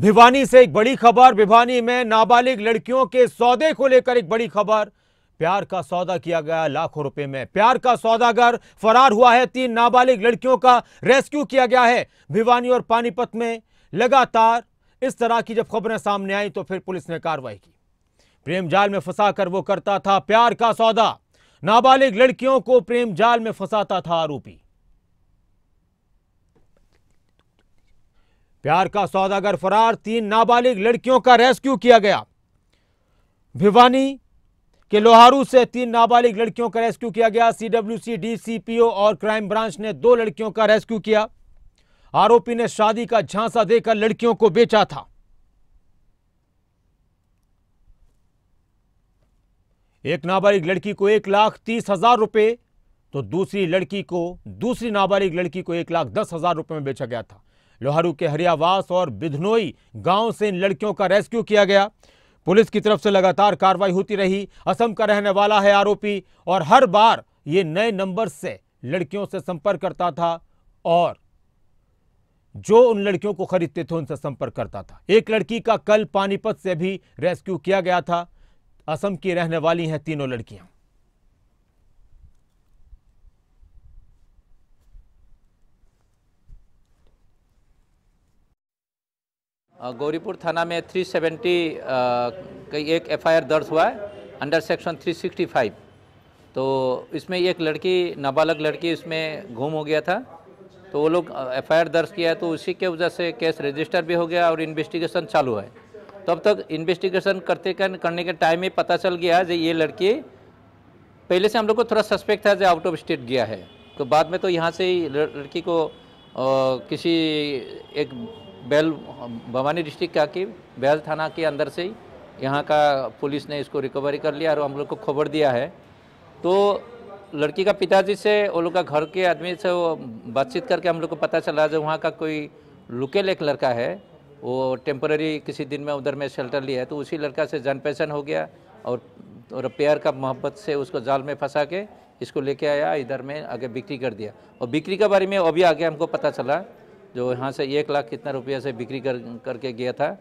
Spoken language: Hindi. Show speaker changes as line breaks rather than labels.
भिवानी से एक बड़ी खबर भिवानी में नाबालिग लड़कियों के सौदे को लेकर एक बड़ी खबर प्यार का सौदा किया गया लाखों रुपए में प्यार का सौदागर फरार हुआ है तीन नाबालिग लड़कियों का रेस्क्यू किया गया है भिवानी और पानीपत में लगातार इस तरह की जब खबरें सामने आई तो फिर पुलिस ने कार्रवाई की प्रेम जाल में फंसा कर वो करता था प्यार का सौदा नाबालिग लड़कियों को प्रेम जाल में फंसाता था आरोपी प्यार का सौदागर फरार तीन नाबालिग लड़कियों का रेस्क्यू किया गया भिवानी के लोहारू से तीन नाबालिग लड़कियों का रेस्क्यू किया गया सीडब्ल्यूसी डीसीपीओ और क्राइम ब्रांच ने दो लड़कियों का रेस्क्यू किया आरोपी ने शादी का झांसा देकर लड़कियों को बेचा था एक नाबालिग लड़की को एक लाख तीस हजार रुपए तो दूसरी लड़की को दूसरी नाबालिग लड़की को एक लाख दस हजार रुपए में बेचा गया था लोहारू के हरियावास और बिधनोई गांव से इन लड़कियों का रेस्क्यू किया गया पुलिस की तरफ से लगातार कार्रवाई होती रही असम का रहने वाला है आरोपी और हर बार ये नए नंबर से लड़कियों से संपर्क करता था और जो उन लड़कियों को खरीदते थे उनसे संपर्क करता था एक लड़की का कल पानीपत से भी रेस्क्यू किया गया था असम की रहने वाली हैं तीनों लड़कियां
गौरीपुर थाना में 370 का एक एफआईआर दर्ज हुआ है अंडर सेक्शन 365 तो इसमें एक लड़की नाबालग लड़की इसमें घूम हो गया था तो वो लोग एफ दर्ज किया है तो उसी के वजह से केस रजिस्टर भी हो गया और इन्वेस्टिगेशन चालू है तो अब तक इन्वेस्टिगेशन करते करने के टाइम ही पता चल गया है ये लड़की पहले से हम लोग को थोड़ा सस्पेक्ट था जो आउट ऑफ स्टेट गया है तो बाद में तो यहाँ से ही लड़की को आ, किसी एक बैल भवानी डिस्ट्रिक्ट का के बैल थाना के अंदर से ही यहाँ का पुलिस ने इसको रिकवरी कर लिया और हम लोग को खबर दिया है तो लड़की का पिताजी से वो लोग का घर के आदमी से वो बातचीत करके हम लोग को पता चला जो वहाँ का कोई लुकेल एक लड़का है वो टेम्पररी किसी दिन में उधर में शेल्टर लिया है तो उसी लड़का से जान पहचान हो गया और और प्यार का मोहब्बत से उसको जाल में फंसा के इसको लेके आया इधर में आगे बिक्री कर दिया और बिक्री के बारे में अभी आगे हमको पता चला जो यहाँ से एक लाख कितना रुपया से बिक्री कर करके गया था